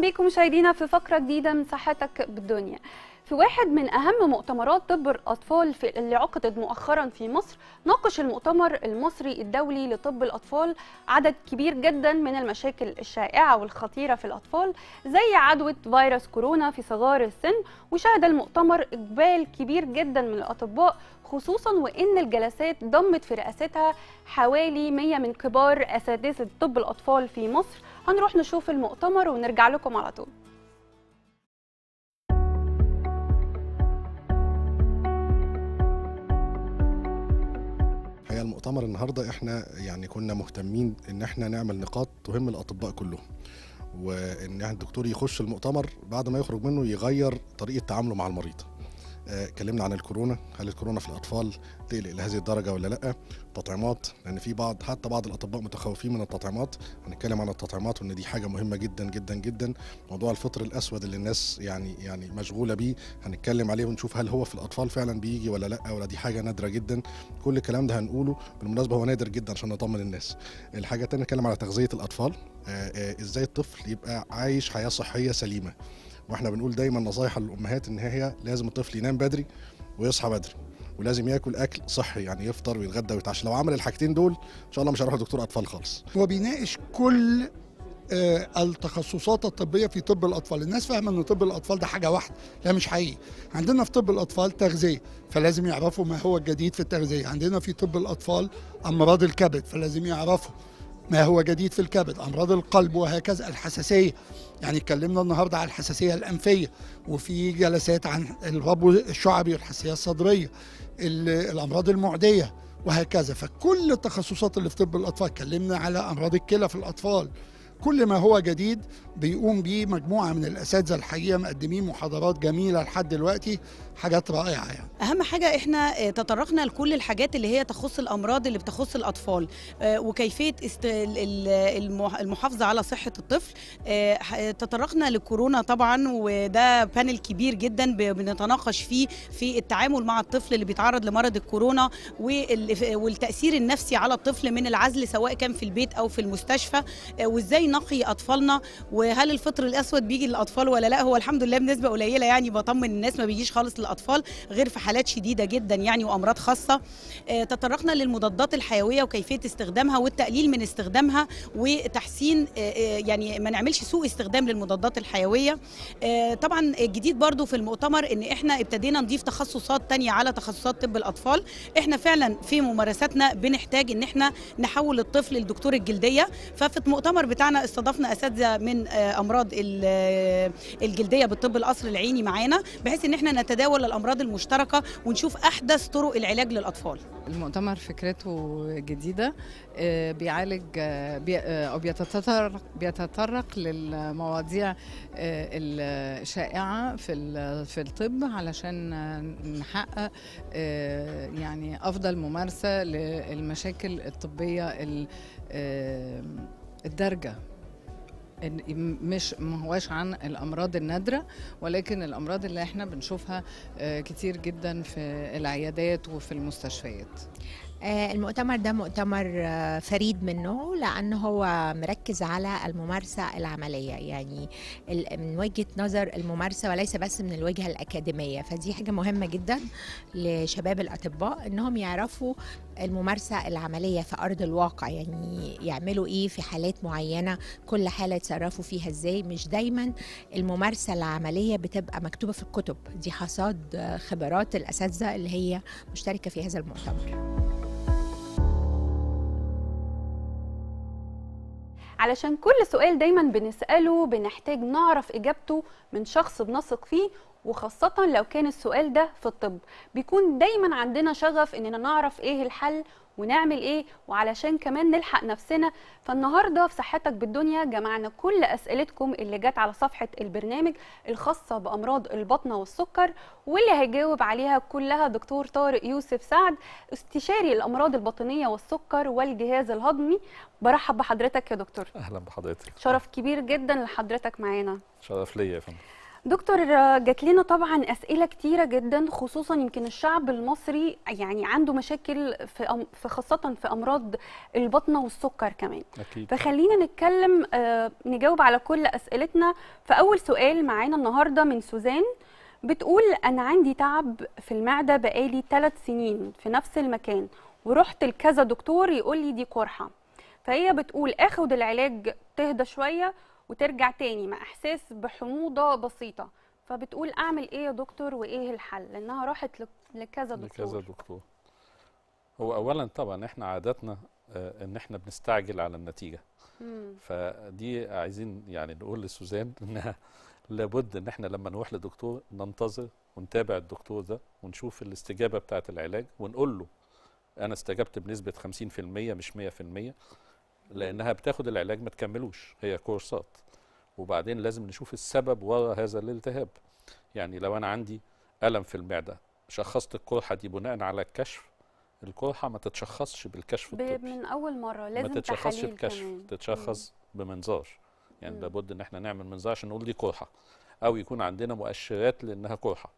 بكم مشاهدينا في فقرة جديدة من صحتك بالدنيا في واحد من أهم مؤتمرات طب الأطفال في اللي عقدت مؤخرا في مصر ناقش المؤتمر المصري الدولي لطب الأطفال عدد كبير جدا من المشاكل الشائعة والخطيرة في الأطفال زي عدوى فيروس كورونا في صغار السن وشهد المؤتمر إقبال كبير جدا من الأطباء خصوصا وإن الجلسات ضمت في رئاستها حوالي 100 من كبار أساتذة طب الأطفال في مصر هنروح نشوف المؤتمر ونرجع لكم على طول الحقيقه المؤتمر النهارده احنا يعني كنا مهتمين ان احنا نعمل نقاط تهم الاطباء كلهم وان الدكتور يخش المؤتمر بعد ما يخرج منه يغير طريقه تعامله مع المريض اتكلمنا آه، عن الكورونا هل الكورونا في الاطفال تقلق لهذه الدرجه ولا لا تطعيمات لان يعني في بعض حتى بعض الاطباء متخوفين من التطعيمات هنتكلم عن التطعيمات وان دي حاجه مهمه جدا جدا جدا موضوع الفطر الاسود اللي الناس يعني يعني مشغوله بيه هنتكلم عليه ونشوف هل هو في الاطفال فعلا بيجي ولا لا ولا دي حاجه نادره جدا كل الكلام ده هنقوله بالمناسبه هو نادر جدا عشان نطمن الناس الحاجه الثانيه نتكلم على تغذيه الاطفال آه، آه، ازاي الطفل يبقى عايش حياه صحيه سليمه واحنا بنقول دايما نصايحا للامهات ان هي لازم الطفل ينام بدري ويصحى بدري ولازم ياكل اكل صحي يعني يفطر ويتغدى ويتعشى لو عمل الحاجتين دول ان شاء الله مش هروح لدكتور اطفال خالص هو بيناقش كل آه، التخصصات الطبيه في طب الاطفال الناس فاهمه ان طب الاطفال ده حاجه واحده لا مش حقيقي عندنا في طب الاطفال تغذيه فلازم يعرفوا ما هو الجديد في التغذيه عندنا في طب الاطفال امراض الكبد فلازم يعرفوا ما هو جديد في الكبد امراض القلب وهكذا الحساسيه يعني اتكلمنا النهارده عن الحساسيه الانفيه وفي جلسات عن الربو الشعبي والحساسيه الصدريه الامراض المعديه وهكذا فكل التخصصات اللي في طب الاطفال اتكلمنا على امراض الكلى في الاطفال كل ما هو جديد بيقوم بيه مجموعه من الاساتذه الحقيقه مقدمين محاضرات جميله لحد دلوقتي حاجات رائعه يعني. اهم حاجه احنا آه، تطرقنا لكل الحاجات اللي هي تخص الامراض اللي بتخص الاطفال آه، وكيفيه المحافظه على صحه الطفل آه، تطرقنا للكورونا طبعا وده بانل كبير جدا بنتناقش فيه في التعامل مع الطفل اللي بيتعرض لمرض الكورونا والتاثير النفسي على الطفل من العزل سواء كان في البيت او في المستشفى وازاي نقي اطفالنا و هل الفطر الاسود بيجي للاطفال ولا لا هو الحمد لله بنسبه قليله يعني بطمن الناس ما بيجيش خالص للاطفال غير في حالات شديده جدا يعني وامراض خاصه آه، تطرقنا للمضادات الحيويه وكيفيه استخدامها والتقليل من استخدامها وتحسين آه، آه، يعني ما نعملش سوء استخدام للمضادات الحيويه طبعا الجديد برضو في المؤتمر ان احنا ابتدينا نضيف تخصصات تانية على تخصصات طب الاطفال احنا فعلا في ممارساتنا بنحتاج ان احنا نحول الطفل لدكتور الجلديه ففي المؤتمر بتاعنا استضفنا اساتذه من آه، امراض آه، الجلديه بالطب القصر العيني معانا بحيث ان احنا نتداول الامراض المشتركه ونشوف احدث طرق العلاج للاطفال المؤتمر فكرته جديده آه، بيعالج او بيتطرق بيتطرق للمواضيع الشائعه في في الطب علشان نحقق يعني افضل ممارسه للمشاكل الطبيه الدارجه مش ما هواش عن الامراض النادره ولكن الامراض اللي احنا بنشوفها آه، كتير جدا في العيادات وفي المستشفيات آه، المؤتمر ده مؤتمر آه، فريد من نوعه لأن هو مركز على الممارسة العملية يعني من وجهة نظر الممارسة وليس بس من الوجهة الأكاديمية فدي حاجة مهمة جدا لشباب الأطباء أنهم يعرفوا الممارسه العمليه في ارض الواقع يعني يعملوا ايه في حالات معينه كل حاله يتصرفوا فيها ازاي مش دايما الممارسه العمليه بتبقى مكتوبه في الكتب دي حصاد خبرات الاساتذه اللي هي مشتركه في هذا المؤتمر علشان كل سؤال دايما بنسأله بنحتاج نعرف إجابته من شخص بنثق فيه وخاصة لو كان السؤال ده في الطب بيكون دايما عندنا شغف اننا نعرف ايه الحل ونعمل ايه وعلشان كمان نلحق نفسنا فالنهارده في صحتك بالدنيا جمعنا كل اسئلتكم اللي جت على صفحه البرنامج الخاصه بامراض البطنه والسكر واللي هيجاوب عليها كلها دكتور طارق يوسف سعد استشاري الامراض البطنيه والسكر والجهاز الهضمي برحب بحضرتك يا دكتور اهلا بحضرتك شرف كبير جدا لحضرتك معانا شرف ليا يا فندم دكتور آه، جات لنا طبعا اسئله كتيره جدا خصوصا يمكن الشعب المصري يعني عنده مشاكل في أم في خاصه في امراض البطنه والسكر كمان أكيد. فخلينا نتكلم آه، نجاوب على كل اسئلتنا فاول سؤال معانا النهارده من سوزان بتقول انا عندي تعب في المعده بقالي ثلاث سنين في نفس المكان ورحت لكذا دكتور يقول لي دي قرحه فهي بتقول اخد العلاج تهدى شويه وترجع تاني مع احساس بحموضه بسيطه فبتقول اعمل ايه يا دكتور وايه الحل لانها راحت لكذا دكتور لكذا دكتور هو اولا طبعا احنا عاداتنا آه، ان احنا بنستعجل على النتيجه مم. فدي عايزين يعني نقول لسوزان انها لابد ان احنا لما نروح لدكتور ننتظر ونتابع الدكتور ده ونشوف الاستجابه بتاعه العلاج ونقول له انا استجبت بنسبه 50% مش 100% لانها بتاخد العلاج ما تكملوش هي كورسات وبعدين لازم نشوف السبب وراء هذا الالتهاب يعني لو انا عندي الم في المعده شخصت القرحه دي بناء على الكشف القرحه ما تتشخصش بالكشف الطبي من اول مره لازم ما تتشخصش بكشف كمان. تتشخص مم. بمنظار يعني مم. لابد ان احنا نعمل منظار عشان نقول دي قرحه او يكون عندنا مؤشرات لانها قرحه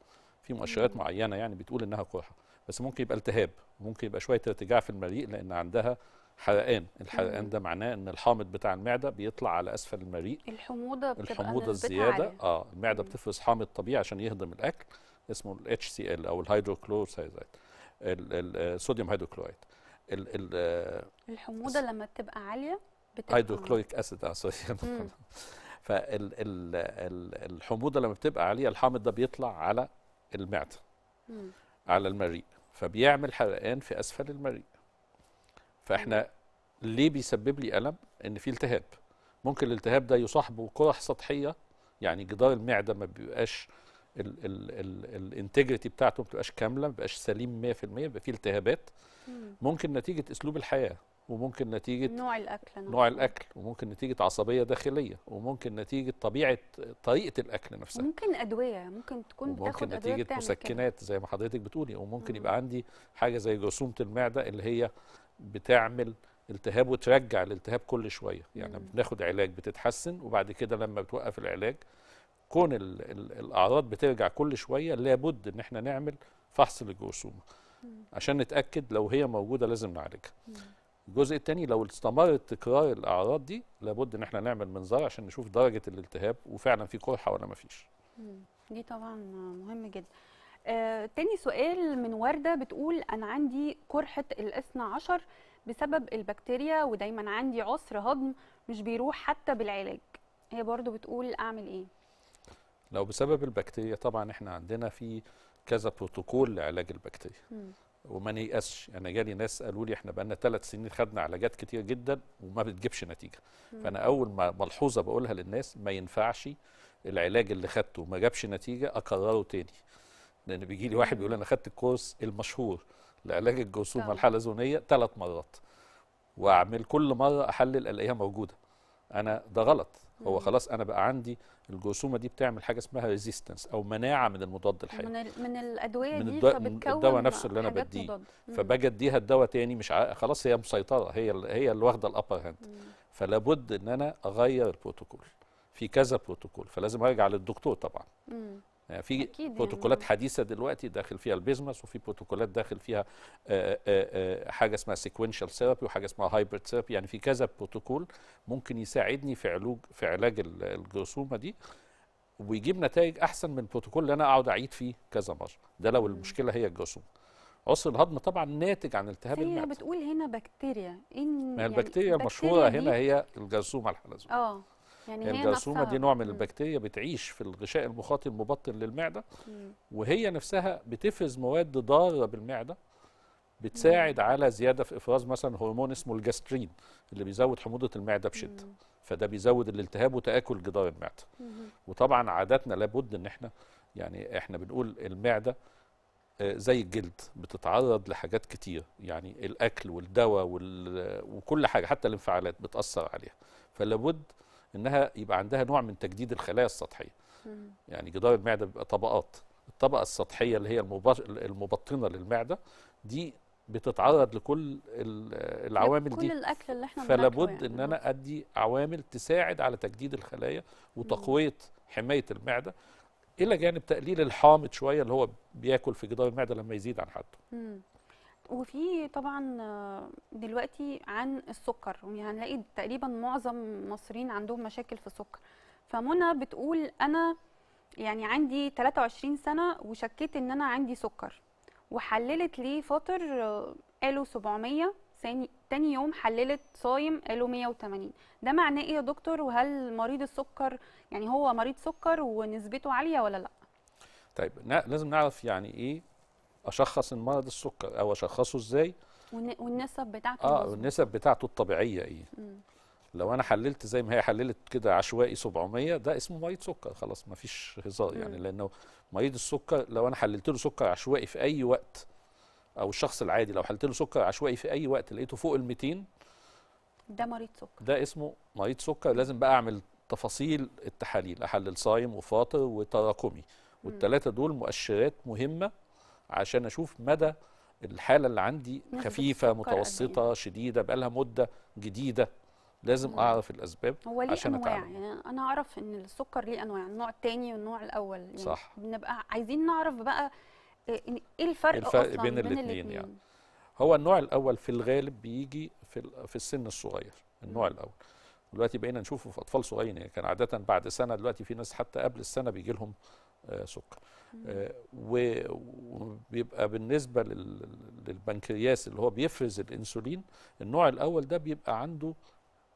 في مؤشرات مم. معينه يعني بتقول انها قرحه بس ممكن يبقى التهاب ممكن يبقى شويه ارتجاع في المريء لان عندها حرقان الحرقان ده معناه ان الحامض بتاع المعده بيطلع على اسفل المريء الحموضه بتبقى الحموضه الزياده اه المعده بتفرز حامض طبيعي عشان يهضم الاكل اسمه ال HCl او الهيدروكلورايد الصوديوم هيدروكلورايد الحموضه لما بتبقى عاليه بتبقى هيدروكلوريك اسيد اه سوري فالحموضه لما بتبقى عاليه الحامض ده بيطلع على المعده مم. على المريء فبيعمل حرقان في اسفل المريء فاحنا ليه بيسبب لي الم ان في التهاب ممكن الالتهاب ده يصاحبه قرح سطحيه يعني جدار المعده ما بيبقاش الانتجريتي بتاعته ما بتبقاش كامله ما بيبقاش سليم 100% بيبقى فيه التهابات ممكن نتيجه اسلوب الحياه وممكن نتيجه نوع الاكل نوع, الاكل وممكن نتيجه عصبيه داخليه وممكن نتيجه طبيعه طريقه الاكل نفسها ممكن ادويه ممكن تكون بتاخد ممكن نتيجه مسكنات زي ما حضرتك بتقولي وممكن مم. يبقى عندي حاجه زي جرثومه المعده اللي هي بتعمل التهاب وترجع الالتهاب كل شويه يعني مم. بناخد علاج بتتحسن وبعد كده لما بتوقف العلاج كون الـ الـ الاعراض بترجع كل شويه لابد ان احنا نعمل فحص للجرثومه عشان نتاكد لو هي موجوده لازم نعالجها الجزء الثاني لو استمر تكرار الاعراض دي لابد ان احنا نعمل منظار عشان نشوف درجه الالتهاب وفعلا في قرحه ولا ما فيش دي طبعا مهم جدا آه، تاني سؤال من وردة بتقول أنا عندي قرحة الاثنى عشر بسبب البكتيريا ودايما عندي عسر هضم مش بيروح حتى بالعلاج هي برضو بتقول أعمل إيه؟ لو بسبب البكتيريا طبعا احنا عندنا في كذا بروتوكول لعلاج البكتيريا م. وما نيأسش انا يعني جالي ناس قالوا لي احنا بقالنا ثلاث سنين خدنا علاجات كتير جدا وما بتجيبش نتيجه م. فانا اول ما ملحوظه بقولها للناس ما ينفعش العلاج اللي خدته ما جابش نتيجه اكرره تاني لان بيجي لي واحد بيقول انا خدت الكورس المشهور لعلاج الجرثومه الحلزونيه ثلاث مرات واعمل كل مره احلل الاقيها موجوده انا ده غلط هو خلاص انا بقى عندي الجرثومه دي بتعمل حاجه اسمها ريزيستنس او مناعه من المضاد الحيوي من, من الادويه من الدواء دي فبتكون الدواء نفسه اللي انا بديه فباجي اديها الدواء تاني مش ع... خلاص هي مسيطره هي هي اللي واخده الابر هاند فلا بد ان انا اغير البروتوكول في كذا بروتوكول فلازم ارجع للدكتور طبعا مم. آه، في يعني. بروتوكولات يعني. حديثه دلوقتي داخل فيها البيزمس وفي بروتوكولات داخل فيها آآ آه، آآ آه، حاجه اسمها سيكوينشال ثيرابي وحاجه اسمها هايبرد ثيرابي يعني في كذا بروتوكول ممكن يساعدني في علاج في علاج الجرثومه دي ويجيب نتائج احسن من البروتوكول اللي انا اقعد اعيد فيه كذا مره ده لو المشكله هي الجرثومه عسر الهضم طبعا ناتج عن التهاب المعده بتقول هنا بكتيريا ان ما يعني البكتيريا المشهوره هنا هي الجرثومه الحلزونيه اه يعني, يعني, هي الجرثومه دي نوع من البكتيريا بتعيش في الغشاء المخاطي المبطن للمعده وهي نفسها بتفرز مواد ضاره بالمعده بتساعد على زياده في افراز مثلا هرمون اسمه الجاسترين اللي بيزود حموضه المعده بشده فده بيزود الالتهاب وتاكل جدار المعده وطبعا عاداتنا لابد ان احنا يعني احنا بنقول المعده آه، زي الجلد بتتعرض لحاجات كتير يعني الاكل والدواء وكل حاجه حتى الانفعالات بتاثر عليها فلابد انها يبقى عندها نوع من تجديد الخلايا السطحيه يعني جدار المعده بيبقى طبقات الطبقه السطحيه اللي هي المبطنه للمعده دي بتتعرض لكل العوامل كل دي كل الاكل اللي احنا فلابد يعني. ان انا ادي عوامل تساعد على تجديد الخلايا وتقويه حمايه المعده الى جانب تقليل الحامض شويه اللي هو بياكل في جدار المعده لما يزيد عن حده وفي طبعا دلوقتي عن السكر يعني هنلاقي تقريبا معظم المصريين عندهم مشاكل في السكر فمنى بتقول انا يعني عندي 23 سنه وشكيت ان انا عندي سكر وحللت لي فاطر قالوا 700 تاني يوم حللت صايم قالوا 180 ده معناه ايه يا دكتور وهل مريض السكر يعني هو مريض سكر ونسبته عاليه ولا لا طيب لازم نعرف يعني ايه اشخص المرض السكر او اشخصه ازاي والنسب بتاعته اه النسب بتاعته الطبيعيه ايه م. لو انا حللت زي ما هي حللت كده عشوائي 700 ده اسمه مريض سكر خلاص ما فيش هزار يعني لانه مريض السكر لو انا حللت له سكر عشوائي في اي وقت او الشخص العادي لو حللت له سكر عشوائي في اي وقت لقيته فوق ال 200 ده مريض سكر ده اسمه مريض سكر لازم بقى اعمل تفاصيل التحاليل احلل صايم وفاطر وتراكمي والثلاثه دول مؤشرات مهمه عشان اشوف مدى الحاله اللي عندي خفيفه إيه؟ متوسطه شديده بقى لها مده جديده لازم اعرف الاسباب هو ليه عشان انواع أتعلم. يعني انا اعرف ان السكر ليه انواع النوع الثاني والنوع الاول يعني صح بنبقى عايزين نعرف بقى ايه, إيه الفرق, الفرق اصلا بين, بين الاثنين يعني هو النوع الاول في الغالب بيجي في في السن الصغير النوع الاول دلوقتي بقينا نشوفه في اطفال صغيرين يعني كان عاده بعد سنه دلوقتي في ناس حتى قبل السنه بيجي لهم آه، سكر آه، وبيبقى بالنسبه للبنكرياس اللي هو بيفرز الانسولين النوع الاول ده بيبقى عنده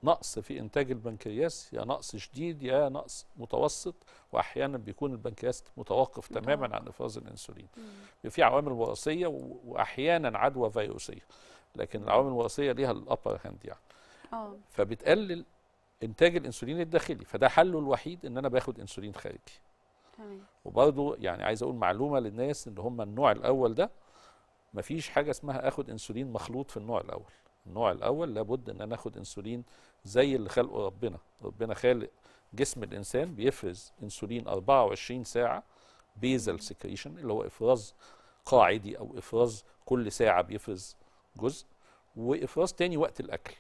نقص في انتاج البنكرياس يا نقص شديد يا نقص متوسط واحيانا بيكون البنكرياس متوقف نعم. تماما عن افراز الانسولين في عوامل وراثيه واحيانا عدوى فيروسيه لكن العوامل الوراثيه ليها الابر هاند يعني أوه. فبتقلل انتاج الانسولين الداخلي فده حله الوحيد ان انا باخد انسولين خارجي وبرضه يعني عايز اقول معلومه للناس ان هم النوع الاول ده مفيش حاجه اسمها اخد انسولين مخلوط في النوع الاول النوع الاول لابد ان انا اخد انسولين زي اللي خلقه ربنا ربنا خالق جسم الانسان بيفرز انسولين 24 ساعه بيزل سكريشن اللي هو افراز قاعدي او افراز كل ساعه بيفرز جزء وافراز تاني وقت الاكل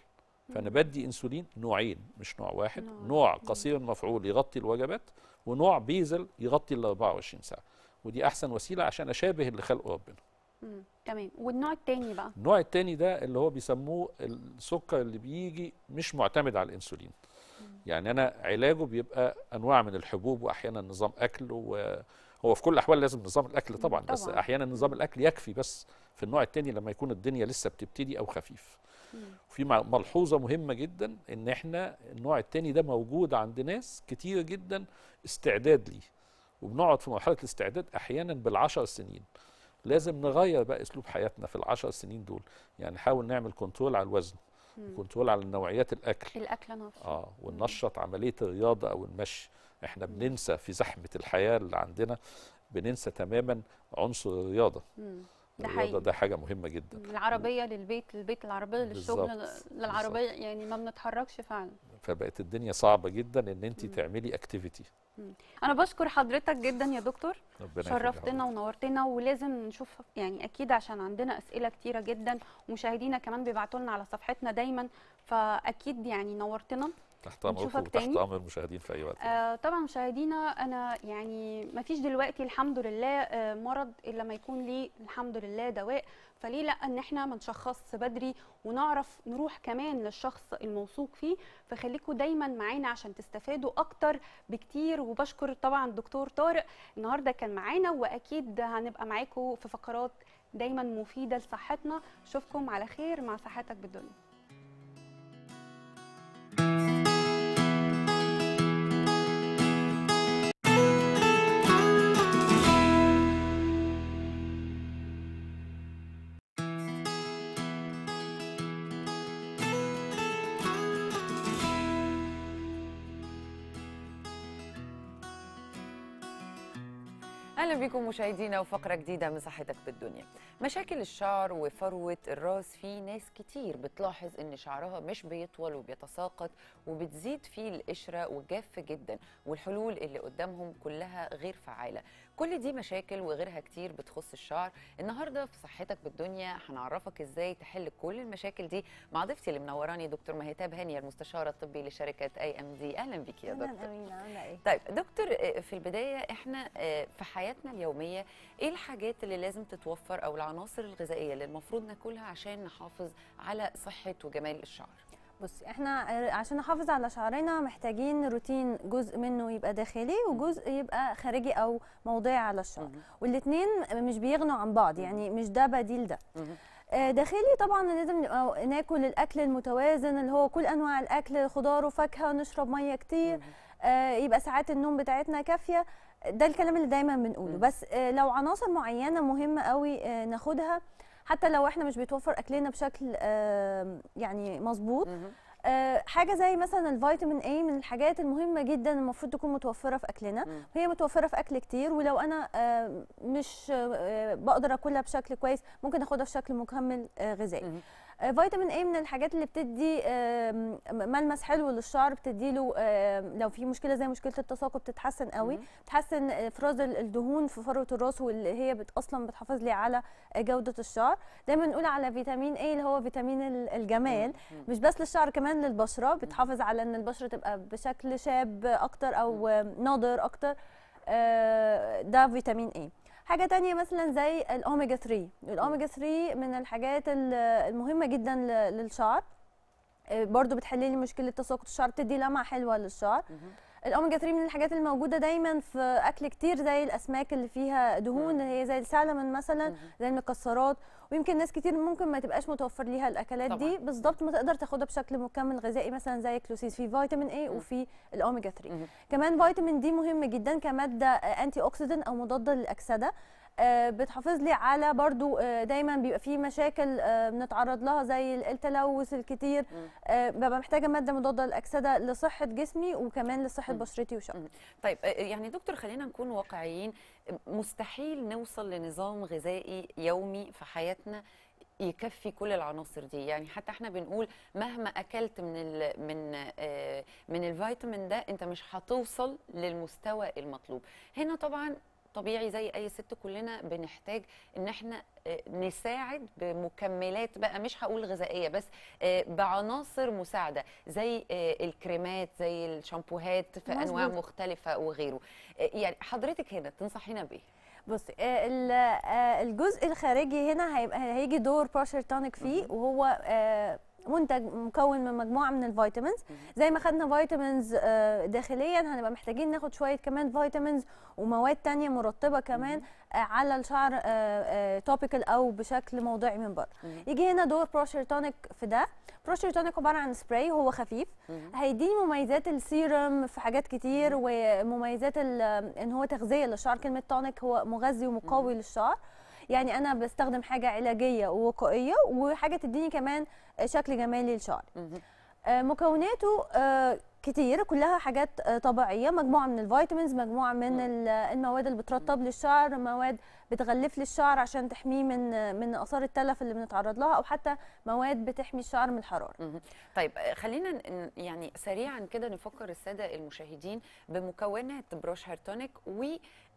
فانا بدي انسولين نوعين مش نوع واحد نوع قصير المفعول يغطي الوجبات ونوع بيزل يغطي ال 24 ساعه ودي احسن وسيله عشان اشابه اللي خلقه ربنا تمام والنوع الثاني بقى النوع الثاني ده اللي هو بيسموه السكر اللي بيجي مش معتمد على الانسولين مم. يعني انا علاجه بيبقى انواع من الحبوب واحيانا نظام اكل و هو في كل الاحوال لازم نظام الاكل طبعا, طبعا. بس احيانا نظام الاكل يكفي بس في النوع الثاني لما يكون الدنيا لسه بتبتدي او خفيف في ملحوظه مهمه جدا ان احنا النوع الثاني ده موجود عند ناس كتير جدا استعداد ليه وبنقعد في مرحله الاستعداد احيانا بالعشر سنين لازم نغير بقى اسلوب حياتنا في العشر سنين دول يعني نحاول نعمل كنترول على الوزن كنترول على نوعيات الاكل الاكل نفسه اه وننشط عمليه الرياضه او المشي احنا بننسى في زحمه الحياه اللي عندنا بننسى تماما عنصر الرياضه ده الرياضه ده حاجه مهمه جدا من العربيه للبيت للبيت العربيه للشغل للعربيه بالزبط. يعني ما بنتحركش فعلا فبقت الدنيا صعبه جدا ان انت تعملي اكتيفيتي انا بشكر حضرتك جدا يا دكتور شرفتنا ونورتنا ولازم نشوف يعني اكيد عشان عندنا اسئله كتيره جدا ومشاهدينا كمان بيبعتوا لنا على صفحتنا دايما فاكيد يعني نورتنا تحت امركم وتحت امر المشاهدين في اي وقت آه طبعا مشاهدينا انا يعني ما فيش دلوقتي الحمد لله آه مرض الا ما يكون ليه الحمد لله دواء فليه لا ان احنا ما نشخص بدري ونعرف نروح كمان للشخص الموثوق فيه فخليكم دايما معانا عشان تستفادوا اكتر بكتير وبشكر طبعا الدكتور طارق النهارده كان معانا واكيد هنبقى معاكم في فقرات دايما مفيده لصحتنا اشوفكم على خير مع صحتك بالدنيا اهلا بكم مشاهدينا وفقره جديده من صحتك بالدنيا مشاكل الشعر وفروه الراس في ناس كتير بتلاحظ ان شعرها مش بيطول وبيتساقط وبتزيد فيه القشره وجاف جدا والحلول اللي قدامهم كلها غير فعاله كل دي مشاكل وغيرها كتير بتخص الشعر النهارده في صحتك بالدنيا هنعرفك ازاي تحل كل المشاكل دي مع ضيفتي اللي منوراني دكتور مهتاب هانيه المستشاره الطبي لشركه اي ام دي اهلا بيك يا دكتور امين عامله ايه طيب دكتور آه، في البدايه احنا آه، في حياتنا اليوميه ايه الحاجات اللي لازم تتوفر او العناصر الغذائيه اللي المفروض ناكلها عشان نحافظ على صحه وجمال الشعر بصي احنا عشان نحافظ على شعرنا محتاجين روتين جزء منه يبقى داخلي وجزء يبقى خارجي او موضعي على الشعر والاثنين مش بيغنوا عن بعض يعني مش ده بديل ده آه، داخلي طبعا لازم ناكل الاكل المتوازن اللي هو كل انواع الاكل خضار وفاكهه ونشرب ميه كتير آه، يبقى ساعات النوم بتاعتنا كافيه ده الكلام اللي دايما بنقوله بس آه، لو عناصر معينه مهمه قوي ناخدها حتى لو احنا مش بيتوفر اكلنا بشكل يعني مظبوط آه، حاجه زي مثلا الفيتامين اي من الحاجات المهمه جدا المفروض تكون متوفره في اكلنا هي متوفره في اكل كتير ولو انا مش آه، بقدر اكلها بشكل كويس ممكن اخدها في شكل مكمل آه، غذائي آه، فيتامين اي من الحاجات اللي بتدي ملمس حلو للشعر بتدي له لو في مشكله زي مشكله التساقط بتتحسن قوي بتحسن افراز آه، الدهون في فروه الراس واللي هي بت اصلا بتحافظ لي على آه، جوده الشعر دايما نقول على فيتامين اي اللي هو فيتامين الجمال مش بس للشعر كمان للبشره بتحافظ على ان البشره تبقى بشكل شاب اكتر او ناضر اكتر ده فيتامين ايه حاجه تانية مثلا زي الاوميجا 3 الاوميجا 3 من الحاجات المهمه جدا للشعر آه، برضو بتحللي مشكله تساقط الشعر بتدي لمعه حلوه للشعر الاوميجا 3 من الحاجات الموجوده دايما في اكل كتير زي الاسماك اللي فيها دهون هي زي السالمون مثلا زي المكسرات ويمكن ناس كتير ممكن ما تبقاش متوفر ليها الاكلات طبعًا. دي بالظبط ما تقدر تاخدها بشكل مكمل غذائي مثلا زي كلوسيز في فيتامين اي وفي الاوميجا 3 كمان فيتامين دي مهم جدا كماده انتي اوكسيدنت او مضاده للاكسده آه، بتحافظ لي على برضو آه، دايما بيبقى في مشاكل آه، بنتعرض لها زي التلوث الكتير ببقى محتاجه ماده مضاده للاكسده لصحه جسمي وكمان لصحه بشرتي وشعري طيب يعني دكتور خلينا نكون واقعيين مستحيل نوصل لنظام غذائي يومي في حياتنا يكفي كل العناصر دي يعني حتى احنا بنقول مهما اكلت من الـ من من الفيتامين ده انت مش هتوصل للمستوى المطلوب هنا طبعا طبيعي زي اي ست كلنا بنحتاج ان احنا آه، نساعد بمكملات بقى مش هقول غذائيه بس آه، بعناصر مساعده زي آه، الكريمات زي الشامبوهات في انواع مختلفه وغيره يعني حضرتك هنا تنصحينا بايه بصي الجزء الخارجي هنا هيبقى هيجي دور باشر تونيك فيه وهو منتج مكون من مجموعه من الفيتامينز زي ما خدنا فيتامينز آه، داخليا هنبقى محتاجين ناخد شويه كمان فيتامينز ومواد ثانيه مرطبه كمان آه، على الشعر توبيكال آه، او بشكل موضعي من بره يجي هنا دور بروشر تونيك في ده بروشر تونيك عباره عن سبراي هو خفيف هيديني مميزات السيرم في حاجات كتير ومميزات ان هو تغذيه للشعر كلمه تونيك هو مغذي ومقوي للشعر يعني انا بستخدم حاجه علاجيه ووقائيه وحاجه تديني كمان شكل جمالي للشعر آه، مكوناته آه، كتير كلها حاجات آه، طبيعيه مجموعه من الفيتامينز مجموعه من المواد اللي بترطب للشعر مواد بتغلف للشعر عشان تحميه من من اثار التلف اللي بنتعرض لها او حتى مواد بتحمي الشعر من الحراره طيب خلينا يعني سريعا كده نفكر الساده المشاهدين بمكونات بروش هارتونيك و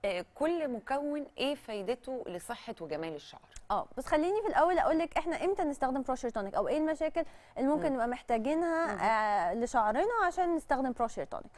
آه، كل مكون ايه فايدته لصحه وجمال الشعر اه بس خليني في الاول اقول لك احنا امتى نستخدم بروشر تونيك او ايه المشاكل اللي ممكن نبقى محتاجينها آه لشعرنا عشان نستخدم بروشر تونيك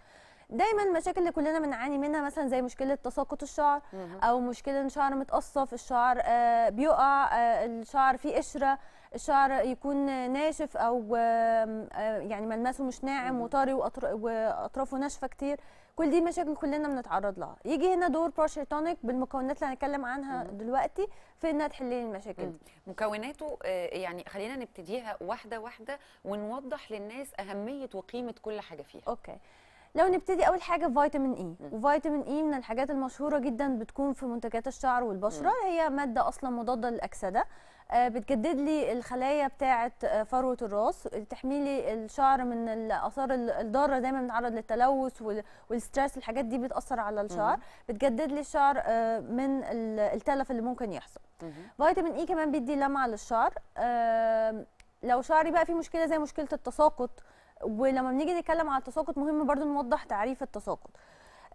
دايما المشاكل اللي كلنا بنعاني منها مثلا زي مشكله تساقط الشعر او مشكله ان شعر متقصف الشعر آه بيقع آه الشعر فيه قشره الشعر يكون ناشف او آه، يعني ملمسه مش ناعم وطري واطرافه ناشفه كتير كل دي مشاكل كلنا بنتعرض لها يجي هنا دور تونيك بالمكونات اللي هنتكلم عنها مم. دلوقتي في انها تحل لي المشاكل مم. مكوناته آه، يعني خلينا نبتديها واحده واحده ونوضح للناس اهميه وقيمه كل حاجه فيها اوكي لو نبتدي اول حاجه فيتامين اي e. وفيتامين اي e من الحاجات المشهوره جدا بتكون في منتجات الشعر والبشره هي ماده اصلا مضاده للاكسده آه، بتجدد لي الخلايا بتاعه آه، فروه الراس تحميلي لي الشعر من الاثار الضاره دايما بنتعرض للتلوث والستريس الحاجات دي بتاثر على الشعر بتجدد لي الشعر آه، من التلف اللي ممكن يحصل فيتامين اي e كمان بيدي لمعه للشعر لو شعري بقى فيه مشكله زي مشكله التساقط ولما بنيجي نتكلم على التساقط مهم برضو نوضح تعريف التساقط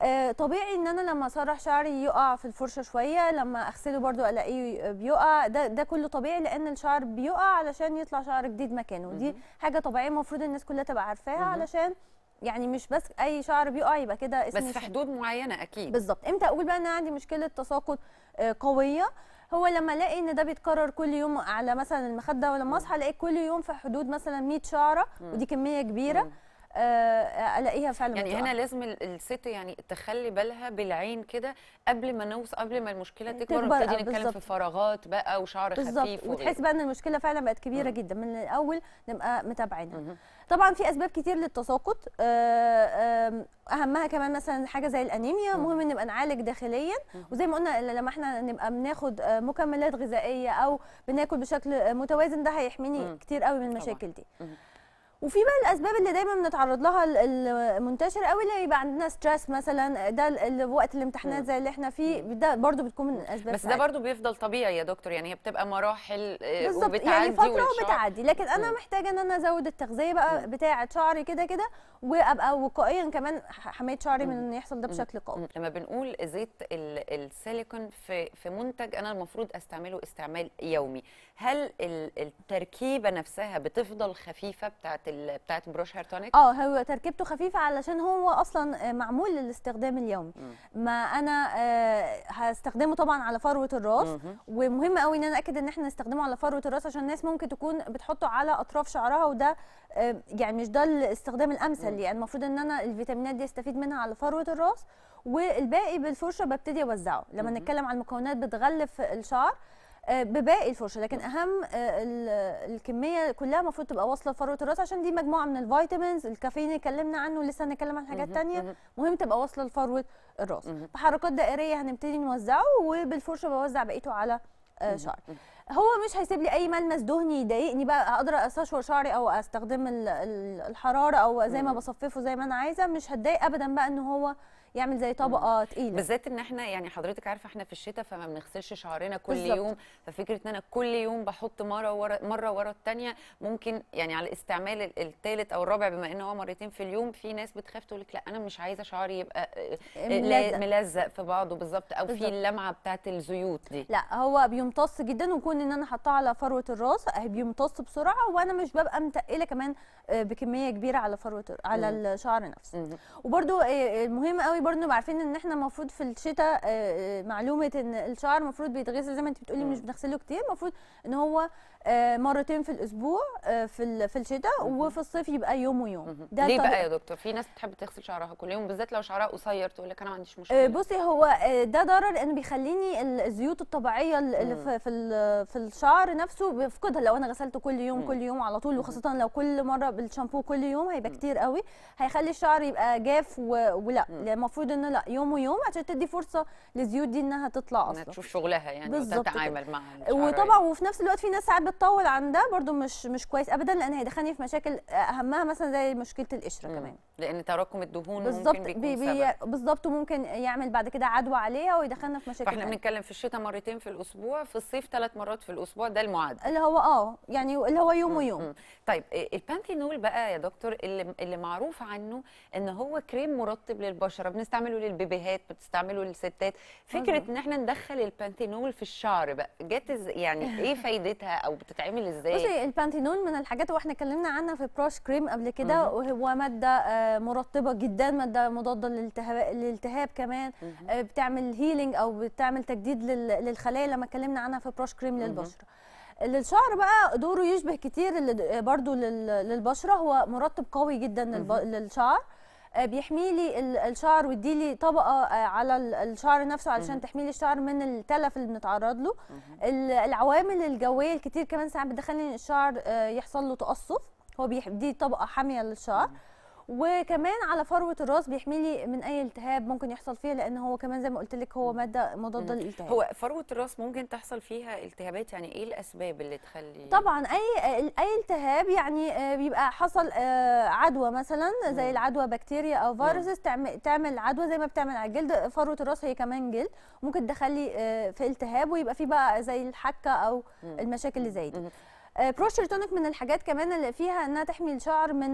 آه، طبيعي ان انا لما اسرح شعري يقع في الفرشه شويه لما اغسله برضو الاقيه بيقع ده ده كله طبيعي لان الشعر بيقع علشان يطلع شعر جديد مكانه دي حاجه طبيعيه المفروض الناس كلها تبقى عارفاها علشان يعني مش بس اي شعر بيقع يبقى كده اسمه بس في حدود معينه اكيد بالظبط امتى اقول بقى ان انا عندي مشكله تساقط آه، قويه هو لما الاقي ان ده بيتكرر كل يوم على مثلا المخده ولما اصحى الاقي كل يوم في حدود مثلا 100 شعره ودي كميه كبيره آه، الاقيها فعلا يعني هنا لازم الست يعني تخلي بالها بالعين كده قبل ما نوص قبل ما المشكله آه، تكبر آه، ونبتدي نتكلم في فراغات بقى وشعر خفيف وتحس بقى ان المشكله فعلا بقت كبيره جدا من الاول نبقى متابعينها طبعا في اسباب كتير للتساقط اهمها كمان مثلا حاجه زي الانيميا مهم نبقى نعالج داخليا وزي ما قلنا لما احنا نبقى بناخد مكملات غذائيه او بناكل بشكل متوازن ده هيحميني كتير قوي من المشاكل دي وفي بقى الاسباب اللي دايما بنتعرض لها المنتشر قوي اللي يبقى عندنا ستريس مثلا ده وقت الامتحانات زي اللي احنا فيه ده برده بتكون من الاسباب بس ده برده بيفضل طبيعي يا دكتور يعني هي بتبقى مراحل آه، يعني وبتعدي يعني فتره وبتعدي لكن انا محتاجه ان انا ازود التغذيه بقى بتاعه شعري كده كده وابقى وقائيا كمان حمايه شعري من ان يحصل ده بشكل قوي لما بنقول زيت السيليكون في في منتج انا المفروض استعمله استعمال يومي هل التركيبه نفسها بتفضل خفيفه بتاعت بتاعت بروش هير تونيك اه هو تركيبته خفيفه علشان هو اصلا معمول للاستخدام اليومي ما انا آه، هستخدمه طبعا على فروه الراس مم. ومهم قوي ان انا اكد ان احنا نستخدمه على فروه الراس عشان الناس ممكن تكون بتحطه على اطراف شعرها وده آه، يعني مش ده الاستخدام الامثل ليه يعني المفروض ان انا الفيتامينات دي استفيد منها على فروه الراس والباقي بالفرشه ببتدي اوزعه لما نتكلم على المكونات بتغلف الشعر آه، بباقي الفرشه لكن اهم آه، الكميه كلها المفروض تبقى واصله لفروه الراس عشان دي مجموعه من الفيتامينز الكافيين اللي اتكلمنا عنه لسه هنتكلم عن حاجات ثانيه مهم تبقى واصله لفروه الراس بحركات دائريه هنبتدي نوزعه وبالفرشه بوزع بقيته على آه، شعر هو مش هيسيب لي اي ملمس دهني يضايقني بقى اقدر استشور شعري او استخدم الحراره او زي ما بصففه زي ما انا عايزه مش هتضايق ابدا بقى ان هو يعمل زي طبقه تقيله بالذات ان احنا يعني حضرتك عارفه احنا في الشتاء فما بنغسلش شعرنا كل بالزبط. يوم ففكره ان انا كل يوم بحط مره ورا مره ورا الثانيه ممكن يعني على استعمال الثالث او الرابع بما ان هو مرتين في اليوم في ناس بتخاف تقول لك لا انا مش عايزه شعري يبقى آه، آه، ملزق, ملزق في بعضه بالظبط او بالزبط. في اللمعه بتاعه الزيوت دي لا هو بيمتص جدا وكون ان انا حاطاه على فروه الراس بيمتص بسرعه وانا مش ببقى متقله كمان آه، بكميه كبيره على فروه على الشعر نفسه وبرده آه، مهم قوي برده نبقى عارفين ان احنا المفروض في الشتاء آه، معلومه ان الشعر المفروض بيتغسل زي ما انت بتقولي مش بنغسله كتير المفروض ان هو آه، مرتين في الاسبوع آه، في في الشتاء وفي الصيف يبقى يوم ويوم ده ليه بقى يا دكتور في ناس بتحب تغسل شعرها كل يوم بالذات لو شعرها قصير تقول لك انا ما عنديش آه، مشكله بصي هو ده ضرر انه بيخليني الزيوت الطبيعيه اللي في في الشعر نفسه بيفقدها لو انا غسلته كل يوم كل يوم على طول وخاصه لو كل مره بالشامبو كل يوم هيبقى كتير قوي هيخلي الشعر يبقى جاف ولا المفروض انه لا يوم ويوم عشان تدي فرصه للزيوت دي انها تطلع اصلا تشوف شغلها يعني وتتعامل معاها وطبعا وفي نفس الوقت في ناس ساعات تطول عن ده برده مش مش كويس ابدا لان هيدخلني في مشاكل اهمها مثلا زي مشكله القشره كمان لان تراكم الدهون بالظبط ممكن بي بالظبط وممكن يعمل بعد كده عدوى عليها ويدخلنا في مشاكل فاحنا بنتكلم في الشتاء مرتين في الاسبوع في الصيف ثلاث مرات في الاسبوع ده المعدل اللي هو اه يعني اللي هو يوم ويوم مم. طيب البانثينول بقى يا دكتور اللي اللي معروف عنه ان هو كريم مرطب للبشره بنستعمله للبيبيهات بتستعمله للستات فكره ان احنا ندخل البانثينول في الشعر بقى جت يعني ايه فايدتها او وبتتعمل ازاي بصي البانثينول من الحاجات واحنا اتكلمنا عنها في بروش كريم قبل كده وهو ماده آه، مرطبه جدا ماده مضاده للالتهاب للالتهاب كمان آه، بتعمل هيلينج او بتعمل تجديد للخلايا لما اتكلمنا عنها في بروش كريم للبشره للشعر بقى دوره يشبه كتير برضو للبشره هو مرطب قوي جدا للشعر آه، بيحمي لي الشعر ويدي لي طبقه آه، على الشعر نفسه علشان تحمي لي الشعر من التلف اللي بنتعرض له العوامل الجويه الكتير كمان ساعات بتخلي الشعر آه، يحصل له تقصف هو بيدي طبقه حاميه للشعر وكمان على فروه الراس بيحميلي من اي التهاب ممكن يحصل فيها لان هو كمان زي ما قلت لك هو ماده مضاده للالتهاب هو فروه الراس ممكن تحصل فيها التهابات يعني ايه الاسباب اللي تخلي طبعا اي اي التهاب يعني آه، بيبقى حصل آه، عدوى مثلا زي العدوى بكتيريا او فيروس تعمل عدوى زي ما بتعمل على الجلد فروه الراس هي كمان جلد ممكن تدخلي آه، في التهاب ويبقى في بقى زي الحكه او المشاكل اللي زي دي بروشر آه، تونيك من الحاجات كمان اللي فيها انها تحمي الشعر من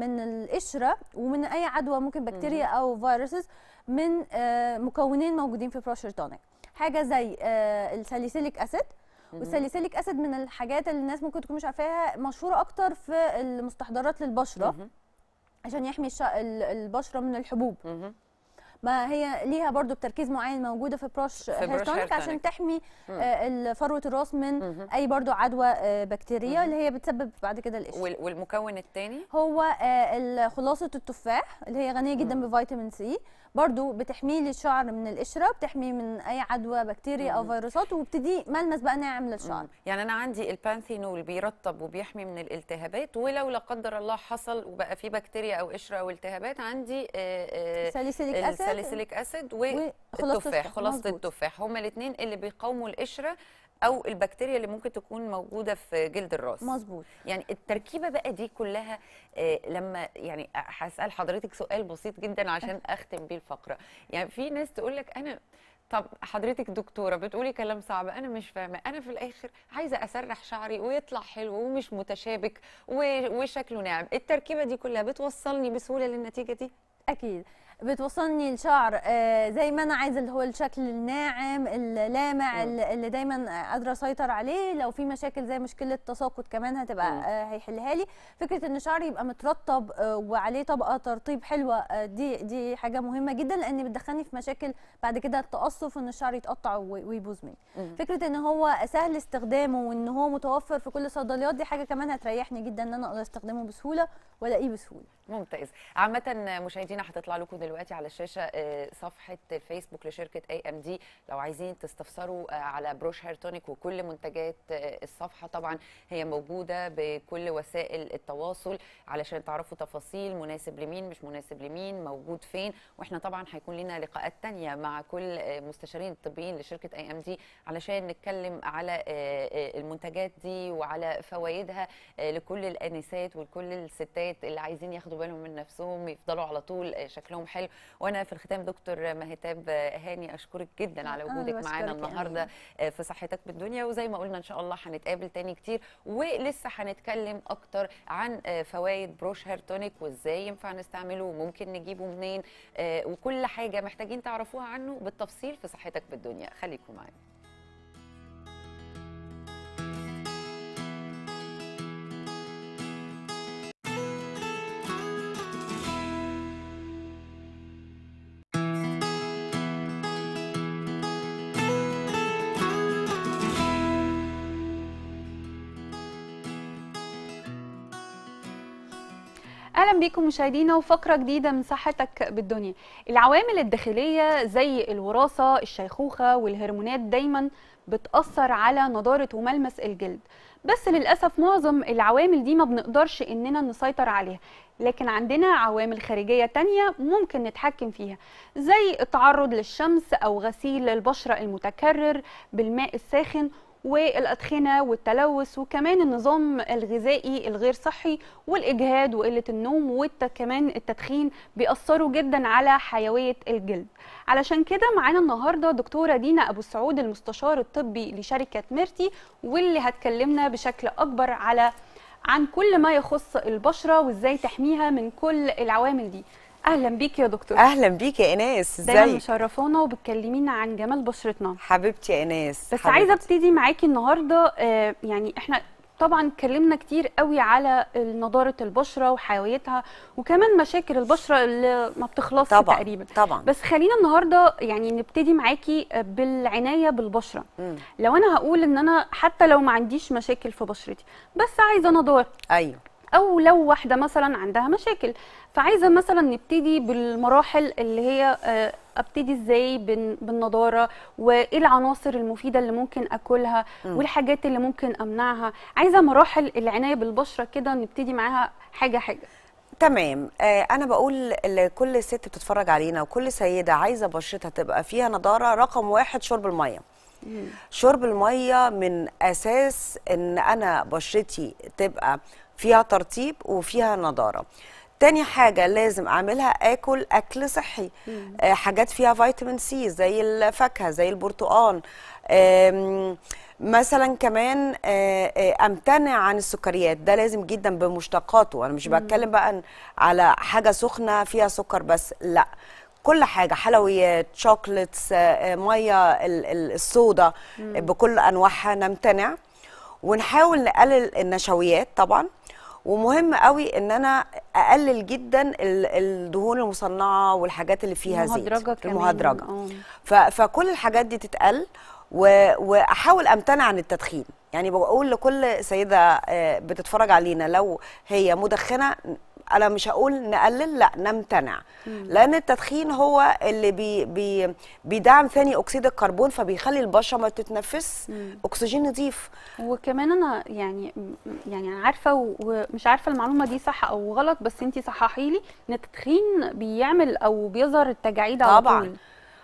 من القشره ومن اي عدوى ممكن بكتيريا او فيروسز من آه، مكونين موجودين في بروشر تونيك حاجه زي آه، الساليسيليك اسيد والساليسيليك اسيد من الحاجات اللي الناس ممكن تكون مش عارفاها مشهوره اكتر في المستحضرات للبشره عشان يحمي البشره من الحبوب ما هي ليها برضو بتركيز معين موجوده في براش هيرتونيك عشان تحمي آه، فروه الراس من مم. اي برضو عدوى آه، بكتيريا مم. اللي هي بتسبب بعد كده القش والمكون الثاني هو آه، خلاصه التفاح اللي هي غنيه جدا مم. بفيتامين سي برضو بتحميه الشعر من القشره بتحميه من اي عدوى بكتيريا او فيروسات وبتدي ملمس بقى ناعم للشعر يعني انا عندي البانثينول بيرطب وبيحمي من الالتهابات ولو لا قدر الله حصل وبقى في بكتيريا او قشره او التهابات عندي آه، آه، ساليسيليك اسيد ساليسيليك اسيد والتفاح خلاصه التفاح هما الاثنين اللي بيقاوموا القشره او البكتيريا اللي ممكن تكون موجوده في جلد الراس مظبوط يعني التركيبه بقى دي كلها آه، لما يعني هسال حضرتك سؤال بسيط جدا عشان اختم بيه الفقره يعني في ناس تقول لك انا طب حضرتك دكتوره بتقولي كلام صعب انا مش فاهمه انا في الاخر عايزه اسرح شعري ويطلع حلو ومش متشابك وشكله ناعم التركيبه دي كلها بتوصلني بسهوله للنتيجه دي اكيد بتوصلني الشعر آه، زي ما انا عايزه اللي هو الشكل الناعم اللامع اللي دايما قادره اسيطر عليه لو في مشاكل زي مشكله تساقط كمان هتبقى آه، هيحلها لي فكره ان شعري يبقى مترطب آه، وعليه طبقه ترطيب حلوه دي دي حاجه مهمه جدا لان بتدخلني في مشاكل بعد كده التقصف وان الشعر يتقطع ويبوظ مني فكره ان هو سهل استخدامه وان هو متوفر في كل الصيدليات دي حاجه كمان هتريحني جدا ان انا اقدر استخدمه بسهوله والاقيه بسهوله ممتاز عامة مشاهدينا هتطلع لكم دلوقتي على الشاشة آه، صفحة الفيسبوك لشركة اي ام دي لو عايزين تستفسروا آه، على بروش هير تونيك وكل منتجات آه، الصفحة طبعا هي موجودة بكل وسائل التواصل علشان تعرفوا تفاصيل مناسب لمين مش مناسب لمين موجود فين واحنا طبعا هيكون لنا لقاءات تانية مع كل مستشارين الطبيين لشركة اي ام دي علشان نتكلم على المنتجات دي وعلى فوائدها لكل الانسات ولكل الستات اللي عايزين ياخدوا بالهم من نفسهم يفضلوا على طول آه، شكلهم حلو وانا في الختام دكتور مهتاب آه، هاني اشكرك جدا على آه، وجودك معانا النهارده يعني. في صحتك بالدنيا وزي ما قلنا ان شاء الله هنتقابل تاني كتير ولسه هنتكلم اكتر عن فوائد بروش هير تونيك وازاي ينفع نستعمله وممكن نجيبه منين وكل حاجه محتاجين تعرفوها عنه بالتفصيل في صحتك بالدنيا خليكم معانا اهلا بيكم مشاهدينا وفقره جديده من صحتك بالدنيا العوامل الداخليه زي الوراثه الشيخوخه والهرمونات دايما بتاثر على نضاره وملمس الجلد بس للاسف معظم العوامل دي ما بنقدرش اننا نسيطر عليها لكن عندنا عوامل خارجيه تانية ممكن نتحكم فيها زي التعرض للشمس او غسيل البشره المتكرر بالماء الساخن والأدخنة والتلوث وكمان النظام الغذائي الغير صحي والإجهاد وقلة النوم وكمان التدخين بيأثروا جدا على حيوية الجلد علشان كده معانا النهاردة دكتورة دينا أبو سعود المستشار الطبي لشركة ميرتي واللي هتكلمنا بشكل أكبر على عن كل ما يخص البشرة وإزاي تحميها من كل العوامل دي اهلا بيك يا دكتور اهلا بيك يا ايناس ازيك دايما مشرفانا وبتكلمينا عن جمال بشرتنا حبيبتي يا ايناس بس حبيبتي. عايزه ابتدي معاكي النهارده آه، يعني احنا طبعا اتكلمنا كتير قوي على نضاره البشره وحيويتها وكمان مشاكل البشره اللي ما بتخلصش طبعًا تقريبا طبعا بس خلينا النهارده يعني نبتدي معاكي بالعنايه بالبشره مم. لو انا هقول ان انا حتى لو ما عنديش مشاكل في بشرتي بس عايزه نضاره ايوه او لو واحده مثلا عندها مشاكل فعايزه مثلا نبتدي بالمراحل اللي هي آه، ابتدي ازاي بالنضاره وايه العناصر المفيده اللي ممكن اكلها والحاجات اللي ممكن امنعها عايزه مراحل العنايه بالبشره كده نبتدي معاها حاجه حاجه تمام آه انا بقول لكل ست بتتفرج علينا وكل سيده عايزه بشرتها تبقى فيها نضاره رقم واحد شرب الميه شرب الميه من اساس ان انا بشرتي تبقى فيها ترطيب وفيها نضاره تاني حاجة لازم أعملها آكل أكل صحي آه، حاجات فيها فيتامين سي زي الفاكهة زي البرتقال مثلا كمان آه، آه، امتنع عن السكريات ده لازم جدا بمشتقاته انا مش بتكلم بقى على حاجه سخنه فيها سكر بس لا كل حاجه حلويات شوكلتس ميه الصودا بكل انواعها نمتنع ونحاول نقلل النشويات طبعا ومهم قوي ان انا اقلل جدا الدهون المصنعه والحاجات اللي فيها زيت المهدرجه كمان المهدرجه اه. فكل الحاجات دي تتقل واحاول امتنع عن التدخين يعني بقول لكل سيده آه، بتتفرج علينا لو هي مدخنه انا مش هقول نقلل لا نمتنع مم. لان التدخين هو اللي بي بي بيدعم ثاني اكسيد الكربون فبيخلي البشره ما تتنفس مم. اكسجين نظيف وكمان انا يعني يعني عارفه ومش عارفه المعلومه دي صح او غلط بس انت صححي لي ان التدخين بيعمل او بيظهر التجاعيد على طبعا طول.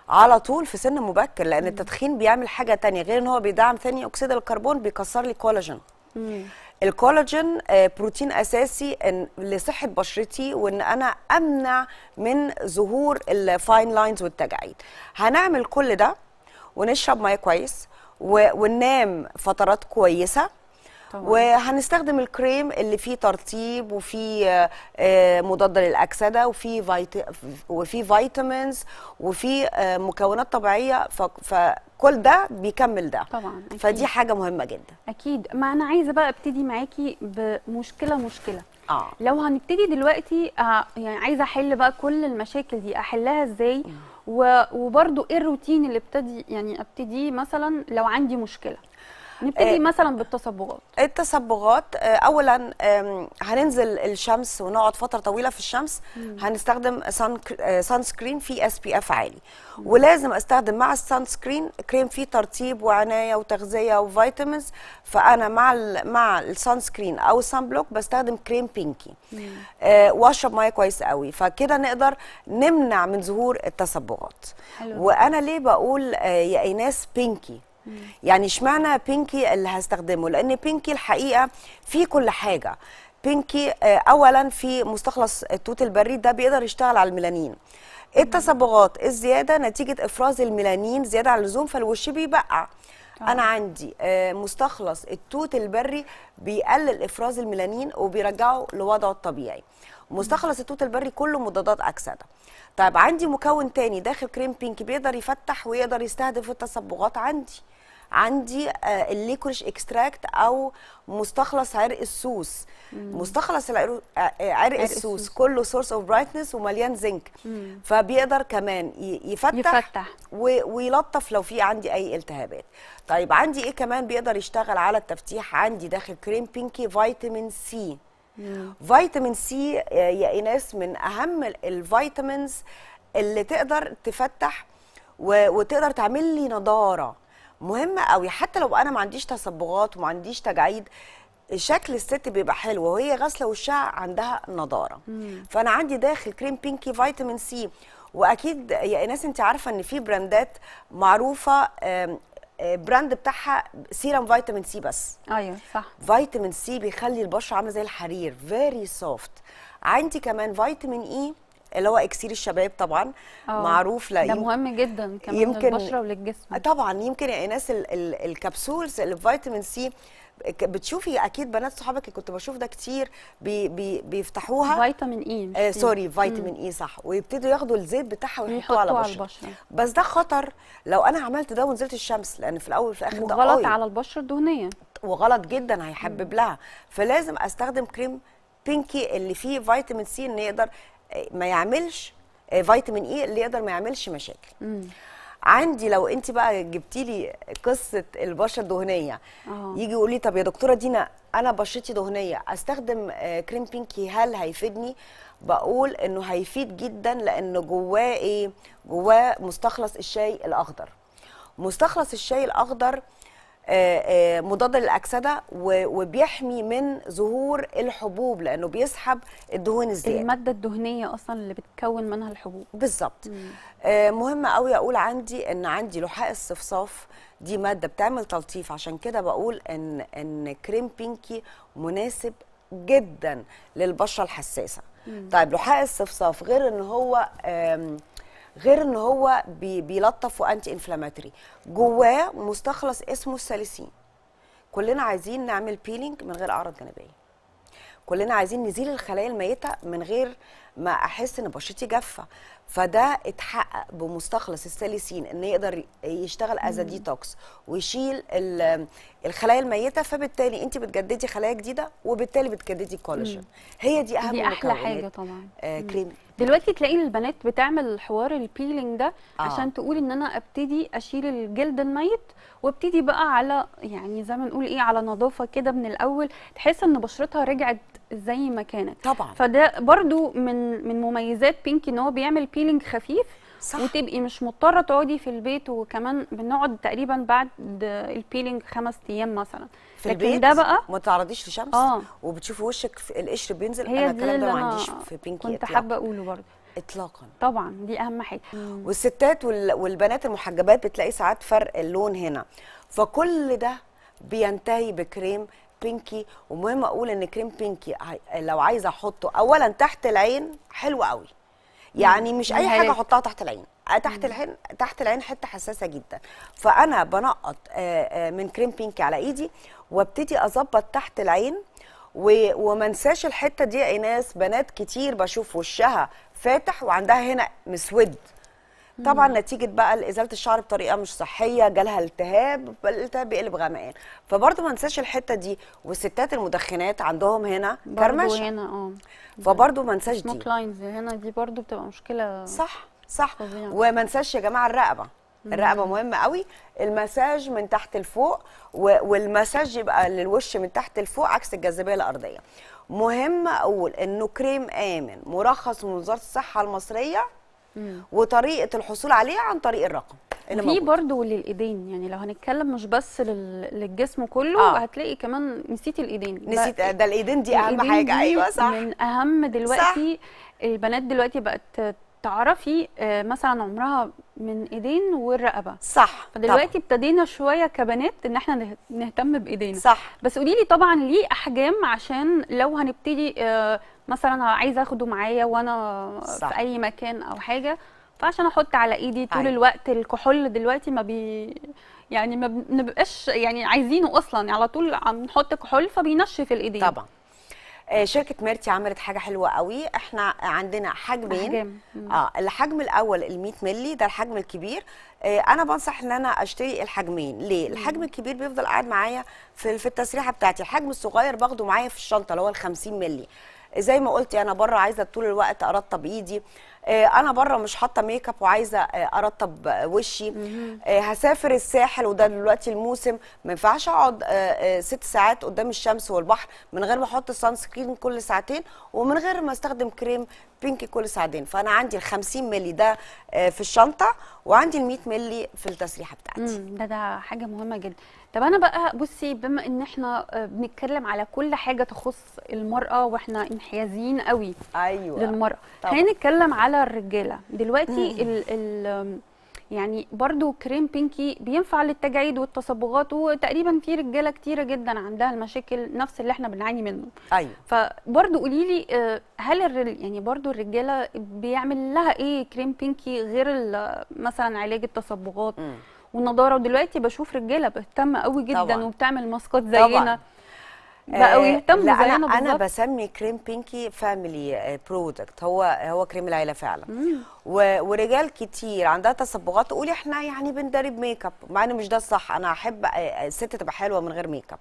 على طول في سن مبكر لان مم. التدخين بيعمل حاجه تانية غير ان هو بيدعم ثاني اكسيد الكربون بيكسر لي كولاجين مم. الكولاجين آه، بروتين اساسي لصحه بشرتي وان انا امنع من ظهور الفاين لاينز والتجاعيد هنعمل كل ده ونشرب ميه كويس وننام فترات كويسه وهنستخدم الكريم اللي فيه ترطيب وفيه آه، آه، مضاد للاكسده وفيه فيت... وفيه فيتامينز وفيه آه، مكونات طبيعيه ف... فكل ده بيكمل ده طبعا أكيد. فدي حاجه مهمه جدا اكيد ما انا عايزه بقى ابتدي معاكي بمشكله مشكله آه. لو هنبتدي دلوقتي يعني عايزه احل بقى كل المشاكل دي احلها ازاي وبرده ايه الروتين اللي ابتدي يعني ابتديه مثلا لو عندي مشكله نبتدي آه، مثلا بالتصبغات التصبغات آه، اولا هننزل الشمس ونقعد فتره طويله في الشمس مم. هنستخدم سان سكرين فيه اس بي اف عالي مم. ولازم استخدم مع السان سكرين كريم فيه ترطيب وعنايه وتغذيه وفيتامينز فانا مع مع السان سكرين او السان بلوك بستخدم كريم بينكي آه واشرب ميه كويس قوي فكده نقدر نمنع من ظهور التصبغات حلو. وانا ليه بقول آه يا ايناس بينكي يعني اشمعنى بينكي اللي هستخدمه لان بينكي الحقيقه في كل حاجه بينكي آه، اولا في مستخلص التوت البريد ده بيقدر يشتغل على الميلانين التصبغات الزياده نتيجه افراز الميلانين زياده عن اللزوم فالوش بيبقع طبعا. آه. انا عندي آه، مستخلص التوت البري بيقلل افراز الميلانين وبيرجعه لوضعه الطبيعي مستخلص التوت البري كله مضادات اكسده طيب عندي مكون تاني داخل كريم بينك بيقدر يفتح ويقدر يستهدف التصبغات عندي عندي آه، الليكوريش اكستراكت او مستخلص عرق السوس مم. مستخلص آه، آه، عرق, عرق السوس, السوس كله سورس اوف برايتنس ومليان زنك مم. فبيقدر كمان يفتح, يفتح. ويلطف لو في عندي اي التهابات طيب عندي ايه كمان بيقدر يشتغل على التفتيح عندي داخل كريم بينكي فيتامين سي فيتامين سي يا ايناس من اهم الفيتامينز اللي تقدر تفتح وتقدر تعمل لي نضاره مهمه قوي حتى لو انا ما عنديش تصبغات وما عنديش تجاعيد شكل الست بيبقى حلو وهي غاسله وشها عندها نضاره مم. فانا عندي داخل كريم بينكي فيتامين سي واكيد يا ايناس انت عارفه ان في براندات معروفه آه، براند بتاعها سيرم فيتامين سي بس ايوه صح فيتامين سي بيخلي البشره عامله زي الحرير فيري سوفت عندي كمان فيتامين اي e اللي هو اكسير الشباب طبعا أوه. معروف لا ده مهم جدا كمان يمكن للبشره وللجسم آه، طبعا يمكن يا يعني ناس الكبسولز اللي سي بتشوفي اكيد بنات صحابك كنت بشوف ده كتير بي بي بيفتحوها فيتامين اي e، آه سوري فيتامين اي e، صح ويبتدوا ياخدوا الزيت بتاعها ويحطوه على, على البشره بس ده خطر لو انا عملت ده ونزلت الشمس لان في الاول وفي الاخر ده غلط على البشره الدهنيه وغلط جدا هيحبب لها فلازم استخدم كريم بينكي اللي فيه فيتامين سي ان يقدر ما يعملش آه، فيتامين اي e اللي يقدر ما يعملش مشاكل مم. عندي لو انت بقى جبتي لي قصه البشره الدهنيه أوه. يجي يقول لي طب يا دكتوره دينا انا بشرتي دهنيه استخدم آه، كريم بينكي هل هيفيدني بقول انه هيفيد جدا لان جواه ايه جواه مستخلص الشاي الاخضر مستخلص الشاي الاخضر آه، آه، مضاد للاكسده وبيحمي من ظهور الحبوب لانه بيسحب الدهون الزياده الماده الدهنيه اصلا اللي بتكون منها الحبوب بالظبط آه، مهم قوي اقول عندي ان عندي لحاء الصفصاف دي ماده بتعمل تلطيف عشان كده بقول ان ان كريم بينكي مناسب جدا للبشره الحساسه مم. طيب لحاء الصفصاف غير ان هو غير ان هو بي بيلطف وانتي انفلاماتري جواه مستخلص اسمه الساليسين كلنا عايزين نعمل بيلينج من غير اعراض جانبيه كلنا عايزين نزيل الخلايا الميته من غير ما احس ان بشرتي جافه فده اتحقق بمستخلص الساليسين ان يقدر يشتغل از ديتوكس ويشيل الخلايا الميته فبالتالي انت بتجددي خلايا جديده وبالتالي بتجددي الكولاجين هي دي اهم دي احلى حاجه طبعا آه كريم دلوقتي تلاقي البنات بتعمل حوار البيلينج ده آه. عشان تقول ان انا ابتدي اشيل الجلد الميت وابتدي بقى على يعني زي ما نقول ايه على نظافه كده من الاول تحس ان بشرتها رجعت زي ما كانت طبعا فده برضو من من مميزات بينكي ان هو بيعمل بيلينج خفيف صح. وتبقي مش مضطره تقعدي في البيت وكمان بنقعد تقريبا بعد البيلينج خمس ايام مثلا في لكن البيت ده بقى ما تعرضيش لشمس آه. وبتشوفي وشك القشر بينزل انا الكلام ده ما عنديش في بينكي كنت حابه اقوله برضه اطلاقا طبعا دي اهم حاجه والستات والبنات المحجبات بتلاقي ساعات فرق اللون هنا فكل ده بينتهي بكريم بينكي ومهم اقول ان كريم بينكي لو عايزه احطه اولا تحت العين حلو قوي يعني مش اي حاجه احطها تحت العين تحت العين تحت العين حته حساسه جدا فانا بنقط من كريم بينكي على ايدي وابتدي اظبط تحت العين ومنساش الحته دي يا ايناس بنات كتير بشوف وشها فاتح وعندها هنا مسود طبعا نتيجه بقى ازاله الشعر بطريقه مش صحيه جالها التهاب فالالتهاب بيقلب غمقان فبرضه ما ننساش الحته دي والستات المدخنات عندهم هنا كرمشه هنا اه فبرضه ما ننساش دي لاينز هنا دي برضه بتبقى مشكله صح صح وما ننساش يا جماعه الرقبه الرقبه مهمه قوي المساج من تحت لفوق والمساج يبقى للوش من تحت لفوق عكس الجاذبيه الارضيه مهم اقول انه كريم امن مرخص من وزاره الصحه المصريه وطريقه الحصول عليه عن طريق الرقم في برضه للايدين يعني لو هنتكلم مش بس للجسم كله آه. هتلاقي كمان نسيت الايدين نسيت ده الايدين دي اهم حاجه ايوه صح من اهم دلوقتي صح. البنات دلوقتي بقت تعرفي آه، مثلا عمرها من ايدين والرقبه صح فدلوقتي ابتدينا شويه كبنات ان احنا نهتم بايدينا صح بس قولي لي طبعا ليه احجام عشان لو هنبتدي آه، مثلا عايزه اخده معايا وانا صح. في اي مكان او حاجه فعشان احط على ايدي طول أيوة. الوقت الكحول دلوقتي ما بي يعني ما بنبقاش يعني عايزينه اصلا على طول عم نحط كحول فبينشف الايدين طبعا آه، شركه ميرتي عملت حاجه حلوه قوي احنا عندنا حجمين اه الحجم الاول ال 100 مللي ده الحجم الكبير آه، انا بنصح ان انا اشتري الحجمين ليه الحجم الكبير بيفضل قاعد معايا في, في التسريحه بتاعتي الحجم الصغير باخده معايا في الشنطه اللي هو ال 50 مللي زي ما قلت انا بره عايزه طول الوقت ارطب ايدي آه، انا بره مش حاطه ميك اب وعايزه آه، ارطب وشي آه، هسافر الساحل وده دلوقتي الموسم ما ينفعش اقعد ست ساعات قدام الشمس والبحر من غير ما احط سان سكرين كل ساعتين ومن غير ما استخدم كريم بينكي كل ساعتين فانا عندي ال 50 مللي ده في الشنطه وعندي ال 100 مللي في التسريحه بتاعتي ده ده حاجه مهمه جدا طب انا بقى بصي بما ان احنا بنتكلم على كل حاجه تخص المراه واحنا انحيازيين قوي ايوه للمراه خلينا نتكلم على الرجاله دلوقتي ال ال يعني برضو كريم بينكي بينفع للتجاعيد والتصبغات وتقريبا في رجاله كتيره جدا عندها المشاكل نفس اللي احنا بنعاني منه ايوه فبرضو قولي لي آه، هل الرجل يعني برضو الرجاله بيعمل لها ايه كريم بينكي غير مثلا علاج التصبغات م. والنضاره ودلوقتي بشوف رجاله بتهتم قوي جدا طبعًا. وبتعمل ماسكات زينا طبعًا. بقوا آه، يهتموا زينا بالظبط انا, أنا بسمي كريم بينكي فاميلي آه، برودكت هو هو كريم العيله فعلا مم. ورجال كتير عندها تصبغات تقول احنا يعني بندرب ميك اب مع ان مش ده الصح انا احب آه، الست تبقى حلوه من غير ميك اب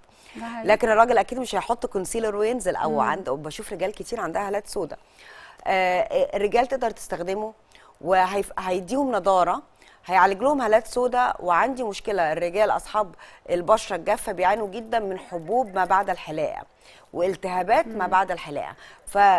لكن الراجل اكيد مش هيحط كونسيلر وينزل او مم. عنده بشوف رجال كتير عندها هالات سوداء الرجال تقدر تستخدمه وهيديهم نضاره هيعالج لهم هالات سوداء وعندي مشكله الرجال اصحاب البشره الجافه بيعانوا جدا من حبوب ما بعد الحلاقه والتهابات ما بعد الحلاقه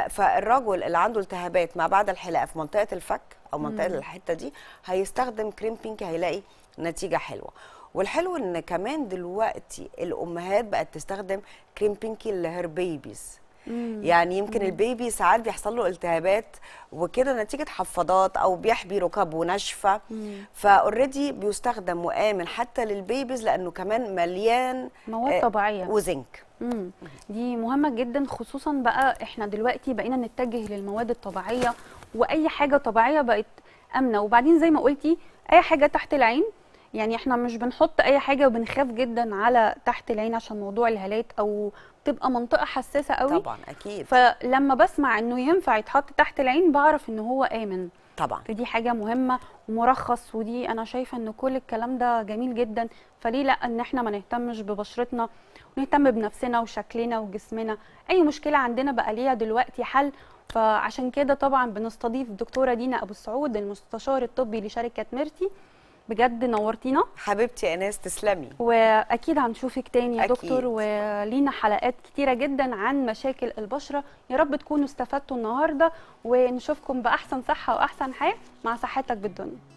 فالرجل اللي عنده التهابات ما بعد الحلاقه في منطقه الفك او منطقه الحته دي هيستخدم كريم بينك هيلاقي نتيجه حلوه والحلو ان كمان دلوقتي الامهات بقت تستخدم كريم بينكي لهير بيبيز يعني يمكن مم. البيبي ساعات بيحصل له التهابات وكده نتيجه حفاضات او بيحبي ركبه ناشفه فاوريدي بيستخدم وامن حتى للبيبيز لانه كمان مليان آه، مواد طبيعيه وزنك مم. دي مهمه جدا خصوصا بقى احنا دلوقتي بقينا نتجه للمواد الطبيعيه واي حاجه طبيعيه بقت امنه وبعدين زي ما قلتي اي حاجه تحت العين يعني احنا مش بنحط اي حاجه وبنخاف جدا على تحت العين عشان موضوع الهالات او بتبقى منطقه حساسه قوي طبعا اكيد فلما بسمع انه ينفع يتحط تحت العين بعرف ان هو امن طبعا فدي حاجه مهمه ومرخص ودي انا شايفه ان كل الكلام ده جميل جدا فليه لا ان احنا ما نهتمش ببشرتنا ونهتم بنفسنا وشكلنا وجسمنا اي مشكله عندنا بقى ليها دلوقتي حل فعشان كده طبعا بنستضيف الدكتوره دينا ابو السعود المستشار الطبي لشركه ميرتي بجد نورتينا حبيبتي يا ناس تسلمي واكيد هنشوفك تاني يا دكتور ولينا حلقات كتيره جدا عن مشاكل البشره يا رب تكونوا استفدتوا النهارده ونشوفكم باحسن صحه واحسن حياه مع صحتك بالدنيا